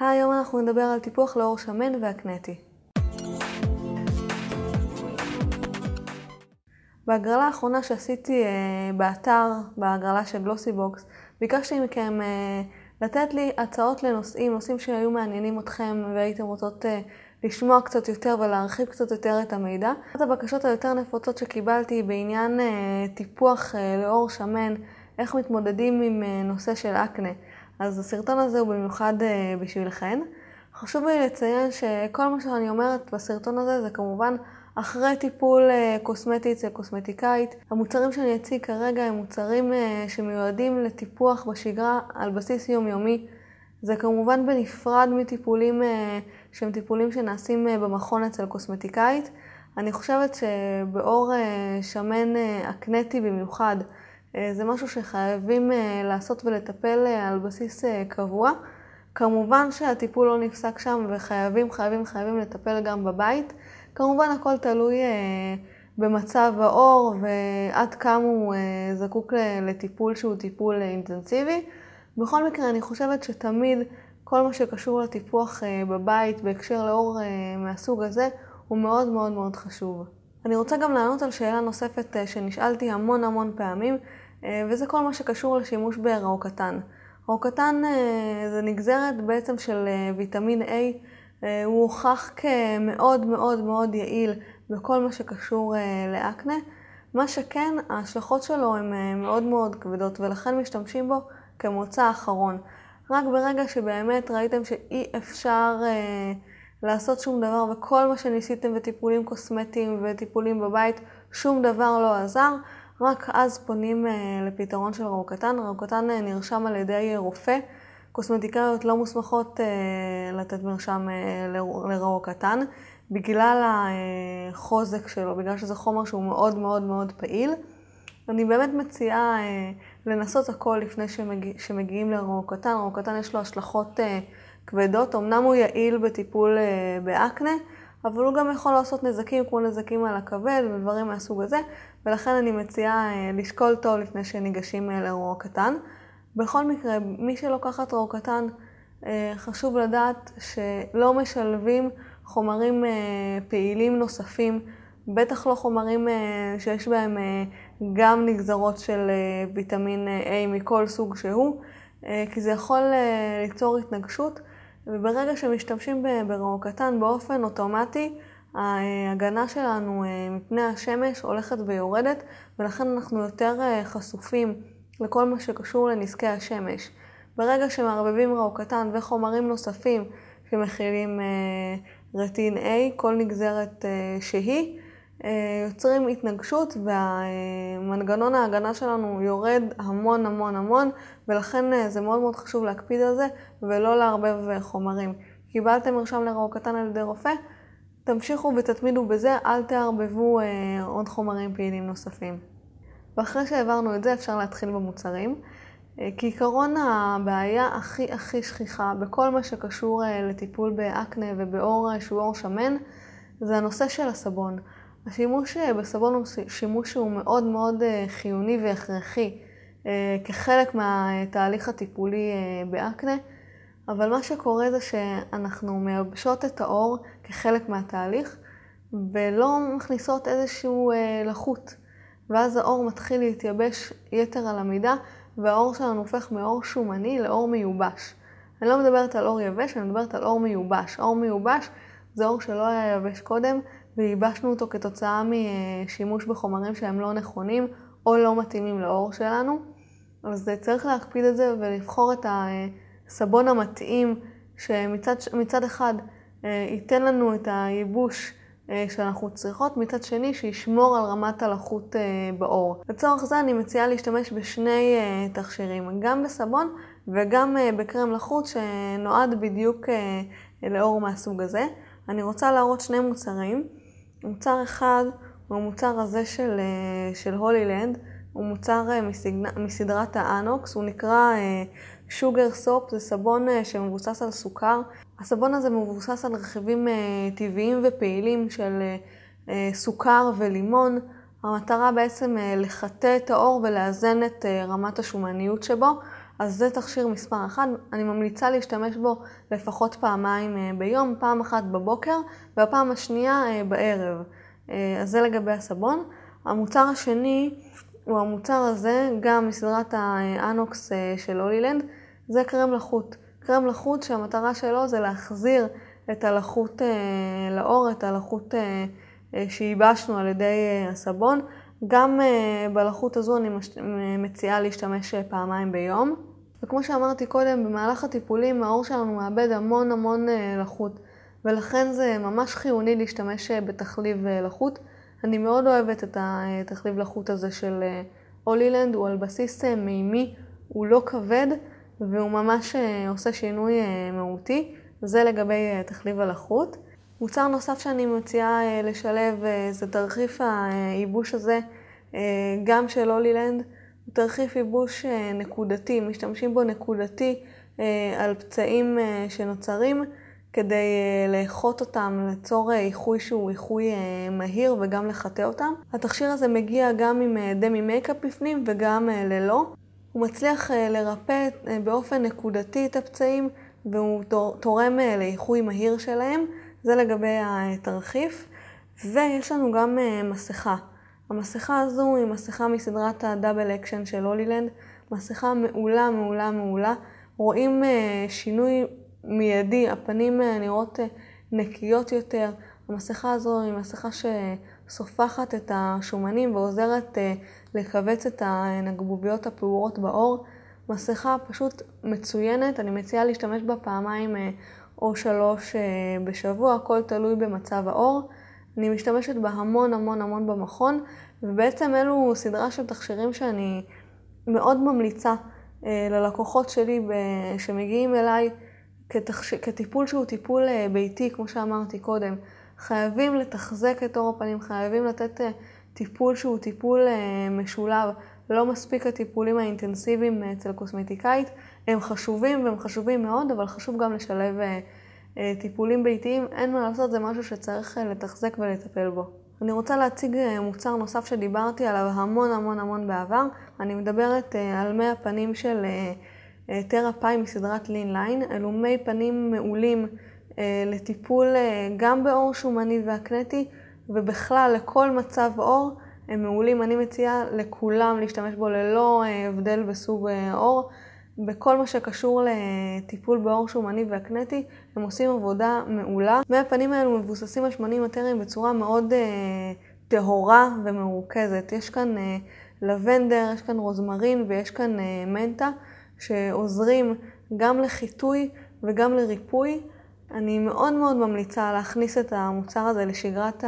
היום אנחנו נדבר על טיפוח לאור שמן והקנטי. בהגרלה האחרונה שעשיתי אה, באתר, בהגרלה של גלוסי בוקס, ביקשתי מכם אה, לתת לי הצעות לנושאים, נושאים שהיו מעניינים אתכם והייתם רוצות אה, לשמוע קצת יותר ולהרחיב קצת יותר את המידע. אחת הבקשות היותר נפוצות שקיבלתי בעניין אה, טיפוח אה, לאור שמן, איך מתמודדים עם אה, נושא של אקנה. אז הסרטון הזה הוא במיוחד אה, בשבילכן. חשוב לי לציין שכל מה שאני אומרת בסרטון הזה זה כמובן אחרי טיפול אה, קוסמטי אצל קוסמטיקאית. המוצרים שאני אציג כרגע הם מוצרים אה, שמיועדים לטיפוח בשגרה על בסיס יומיומי. זה כמובן בנפרד מטיפולים שהם טיפולים שנעשים במכון אצל קוסמטיקאית. אני חושבת שבאור שמן אקנטי במיוחד, אה, זה משהו שחייבים אה, לעשות ולטפל אה, על בסיס קבוע. כמובן שהטיפול לא נפסק שם וחייבים, חייבים, חייבים לטפל גם בבית. כמובן הכל תלוי במצב העור ועד כמה הוא זקוק לטיפול שהוא טיפול אינטנסיבי. בכל מקרה, אני חושבת שתמיד כל מה שקשור לטיפוח בבית בהקשר לאור מהסוג הזה הוא מאוד מאוד מאוד חשוב. אני רוצה גם לענות על שאלה נוספת שנשאלתי המון המון פעמים, אה, וזה כל מה שקשור לשימוש ברוקטן. רוקטן אה, זה נגזרת בעצם של אה, ויטמין A, הוא הוכח כמאוד מאוד מאוד יעיל בכל מה שקשור לאקנה. מה שכן, ההשלכות שלו הן מאוד מאוד כבדות ולכן משתמשים בו כמוצא אחרון. רק ברגע שבאמת ראיתם שאי אפשר אה, לעשות שום דבר וכל מה שניסיתם וטיפולים קוסמטיים וטיפולים בבית, שום דבר לא עזר, רק אז פונים אה, לפתרון של רוקטן. רוקטן אה, נרשם על ידי רופא. קוסמטיקאיות לא מוסמכות אה, לתת מרשם לרוקטן, בגלל החוזק שלו, בגלל שזה חומר שהוא מאוד מאוד מאוד פעיל. אני באמת מציעה לנסות הכל לפני שמגיע, שמגיעים לרוקטן. רוקטן יש לו השלכות כבדות. אמנם הוא יעיל בטיפול באקנה, אבל הוא גם יכול לעשות נזקים כמו נזקים על הכבד ודברים מהסוג הזה, ולכן אני מציעה אה, לשקול טוב לפני שניגשים אה, לרוע קטן. בכל מקרה, מי שלוקחת רוע קטן, אה, חשוב לדעת שלא משלבים חומרים פעילים נוספים, בטח לא חומרים שיש בהם גם נגזרות של ויטמין A מכל סוג שהוא, כי זה יכול ליצור התנגשות. וברגע שמשתמשים ברעו קטן באופן אוטומטי, ההגנה שלנו אה, מפני השמש הולכת ויורדת, ולכן אנחנו יותר אה, חשופים לכל מה שקשור לנזקי השמש. ברגע שמערבבים רעו קטן וחומרים נוספים שמכילים אה, רטין A, כל נגזרת שהיא, אה, יוצרים התנגשות והמנגנון ההגנה שלנו יורד המון המון המון ולכן אה, זה מאוד מאוד חשוב להקפיד על זה ולא לערבב אה, חומרים. קיבלתם מרשם לרעוק קטן על ידי רופא, תמשיכו ותתמידו בזה, אל תערבבו אה, עוד חומרים פעילים נוספים. ואחרי שהעברנו את זה אפשר להתחיל במוצרים. כעיקרון הבעיה הכי הכי שכיחה בכל מה שקשור לטיפול באקנה ובעור שהוא עור שמן זה הנושא של הסבון. השימוש אה, בסבון הוא שימוש שהוא מאוד מאוד אה, חיוני והכרחי אה, כחלק מהתהליך הטיפולי באקנה, אבל מה שקורה זה שאנחנו מייבשות את האור כחלק מהתהליך ולא מכניסות איזשהו לחות, ואז האור מתחיל להתייבש יתר על המידה והאור שלנו הופך מאור שומני לאור מיובש. אני לא מדברת על אור יבש, אני מדברת על אור מיובש. אור מיובש זה אור שלא היה יבש קודם, וייבשנו אותו כתוצאה משימוש בחומרים שהם לא נכונים או לא מתאימים לאור שלנו. אז אה, צריך להקפיד את זה ולבחור את הסבון המתאים, שמצד אחד אה, ייתן לנו את הייבוש אה, שאנחנו צריכות, מצד שני שישמור על רמת הלחות בעור. לצורך זה אני מציעה להשתמש בשני תכשירים, גם בסבון וגם בקרם לחות שנועד בדיוק לאור מהסוג הזה. אני רוצה להראות שני מוצרים. מוצר אחד הוא המוצר הזה של, אה, של הולילנד, הוא מוצר אה, מסגנ... מסדרת האנוקס, הוא נקרא אה, שוגר סופ, זה סבון שמבוסס על סוכר. הסבון הזה מבוסס על רכיבים טבעיים ופעילים של סוכר ולימון. המטרה בעצם לחטא את האור ולאזן את רמת השומניות שבו. אז זה תכשיר מספר 1, אני ממליצה להשתמש בו לפחות פעמיים אה, ביום, פעם אחת בבוקר והפעם השנייה אה, בערב. אה, אז זה לגבי הסבון. המוצר השני הוא המוצר הזה, גם מסדרת האנוקס של הולילנד, זה קרם לחות. קרם לחות שהמטרה שלו זה להחזיר את הלחות לאור, את הלחות שייבשנו על ידי הסבון. גם אה, בלחות הזו אני מציעה להשתמש אה, פעמיים ביום. וכמו שאמרתי קודם, במהלך הטיפולים העור שלנו מאבד המון המון אה, לחות, ולכן זה ממש חיוני להשתמש בתחליב לחות. אני מאוד אוהבת את התחליב לחות הזה של הולילנד, הוא על בסיס מימי, הוא לא כבד, והוא ממש עושה שינוי מהותי. זה לגבי תחליב הלחות. מוצר נוסף שאני מציעה אה, לשלב אה, זה תרחיף הייבוש הזה, אה, גם של הולילנד. הוא תרחיף ייבוש נקודתי, משתמשים בו נקודתי על פצעים שנוצרים כדי לאחות אותם, ליצור איחוי שהוא איחוי מהיר וגם לחטא אותם. התכשיר הזה מגיע גם עם דמי מייקאפ בפנים וגם ללא. הוא מצליח לרפא באופן נקודתי את הפצעים והוא תורם לאיחוי מהיר שלהם. זה לגבי התרחיף. ויש לנו גם אה, מסכה. המסכה הזו היא מסכה מסדרת הדאבל אקשן של הולילנד. מסכה מעולה, מעולה, מעולה. רואים אה, שינוי מיידי, הפנים אה, נראות נקיות יותר. המסכה הזו היא מסכה שסופחת את השומנים ועוזרת לכווץ את הנגבוביות הפעורות בעור. מסכה פשוט מצוינת, אני מציעה להשתמש בה פעמיים או שלוש אה, בשבוע, הכל תלוי במצב האור. אני משתמשת בה המון המון המון במכון, ובעצם אלו סדרה של תכשירים שאני מאוד ממליצה אה, ללקוחות שלי שמגיעים אליי כתכש... כטיפול שהוא טיפול אה, ביתי, כמו שאמרתי קודם. חייבים לתחזק את אור הפנים, חייבים לתת טיפול שהוא טיפול משולב. לא מספיק הטיפולים האינטנסיביים אצל קוסמטיקאית, הם חשובים והם חשובים מאוד, אבל חשוב גם לשלב אה, אה, טיפולים ביתיים. אין מה לעשות, זה משהו שצריך אה, לתחזק ולטפל בו. אני רוצה להציג מוצר נוסף שדיברתי עליו המון המון המון בעבר. אני מדברת על מי הפנים של תרפאי מסדרת לין ליין. אלו מי פנים מעולים לטיפול גם בעור שומני ואקנטי, ובכלל לכל מצב עור. הם מעולים, אני מציעה לכולם להשתמש בו ללא הבדל בסוג עור. בכל מה שקשור לטיפול בעור שומני והקנטי, הם עושים עבודה מעולה. מי הפנים האלו מבוססים על שמנים מטריים בצורה מאוד אה, טהורה ומרוכזת. יש כאן אה, לבנדר, יש כאן רוזמרין ויש כאן אה, מנטה, שעוזרים גם לחיטוי וגם לריפוי. אני מאוד מאוד ממליצה להכניס את המוצר הזה לשגרת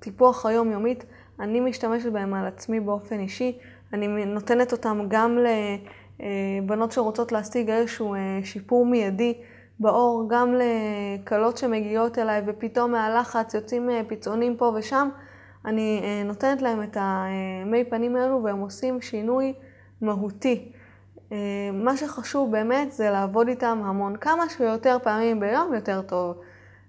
הטיפוח אה, היומיומית. אני משתמשת בהם על עצמי באופן אישי. אני נותנת אותם גם ל... אה, בנות שרוצות להשיג איזשהו אה, שיפור מיידי באור, גם לכלות שמגיעות אליי ופתאום מהלחץ יוצאים אה, פיצעונים פה ושם, אני נותנת להם את המי פנים האלו והם עושים שינוי מהותי. מה שחשוב באמת זה לעבוד איתם המון. כמה שיותר פעמים ביום יותר טוב.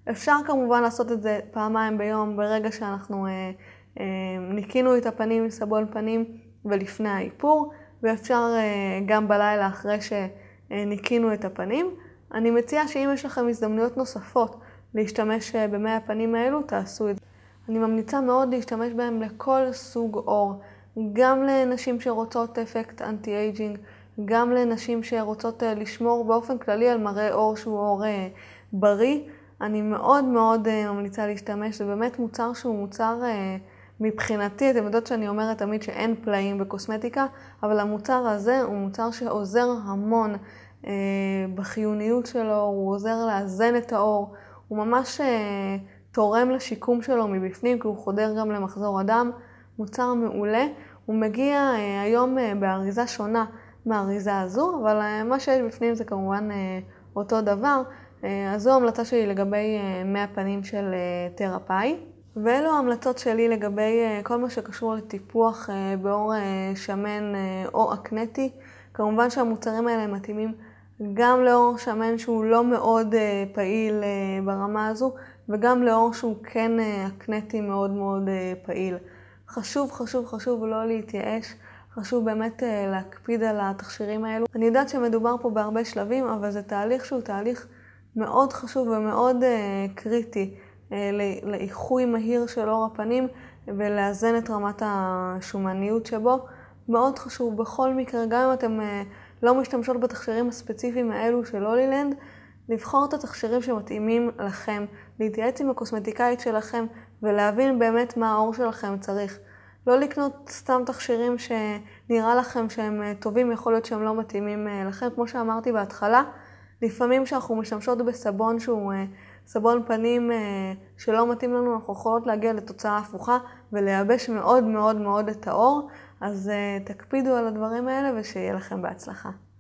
אפשר כמובן לעשות את זה פעמיים ביום ברגע שאנחנו אה, אה, ניקינו את הפנים עם סבון פנים ולפני האיפור. ואפשר אה, גם בלילה אחרי שניקינו את הפנים. אני מציעה שאם יש לכם הזדמנויות נוספות להשתמש אה, במי הפנים האלו, תעשו את זה. אני ממליצה מאוד להשתמש בהם לכל סוג אור, גם לנשים שרוצות אפקט אנטי אייג'ינג, גם לנשים שרוצות אה, לשמור באופן כללי על מראה אור שהוא אור בריא. אני מאוד מאוד ממליצה להשתמש, זה באמת מוצר שהוא מוצר... מבחינתי, אתם יודעות שאני אומרת תמיד שאין פלאים בקוסמטיקה, אבל המוצר הזה הוא מוצר שעוזר המון אה, בחיוניות שלו, הוא עוזר לאזן את האור, הוא ממש אה, תורם לשיקום שלו מבפנים, כי הוא חודר גם למחזור הדם. מוצר מעולה, הוא מגיע אה, היום אה, באריזה שונה מהאריזה הזו, אבל אה, מה שיש בפנים זה כמובן אה, אותו דבר. אה, אז זו המלצה שלי לגבי 100 אה, פנים של אה, תרפאי. ואלו ההמלצות שלי לגבי אה, כל מה שקשור לטיפוח אה, בעור אה, שמן או אקנטי. כמובן שהמוצרים האלה מתאימים גם לאור שמן שהוא לא מאוד פעיל ברמה הזו, וגם לאור שהוא כן אקנטי מאוד מאוד פעיל. חשוב, חשוב, חשוב לא להתייאש. חשוב באמת להקפיד על התכשירים האלו. אני יודעת שמדובר פה בהרבה שלבים, אבל זה תהליך שהוא תהליך מאוד חשוב ומאוד קריטי. אה, לאיחוי מהיר של אור הפנים ולאזן את רמת השומניות שבו. מאוד חשוב בכל מקרה, גם אם אתם אה, לא משתמשות בתכשירים הספציפיים האלו של הולילנד, לבחור את התכשירים שמתאימים לכם, להתייעץ עם הקוסמטיקאית שלכם ולהבין באמת מה העור שלכם צריך. לא לקנות סתם תכשירים שנראה לכם שהם אה, טובים, יכול להיות שהם לא מתאימים לכם. כמו שאמרתי בהתחלה, לפעמים כשאנחנו משתמשות בסבון שהוא סבון פנים אה, שלא מתאים לנו, אנחנו יכולות להגיע לתוצאה הפוכה ולייבש מאוד מאוד מאוד את האור, אז אה, תקפידו על הדברים האלה ושיהיה לכם בהצלחה.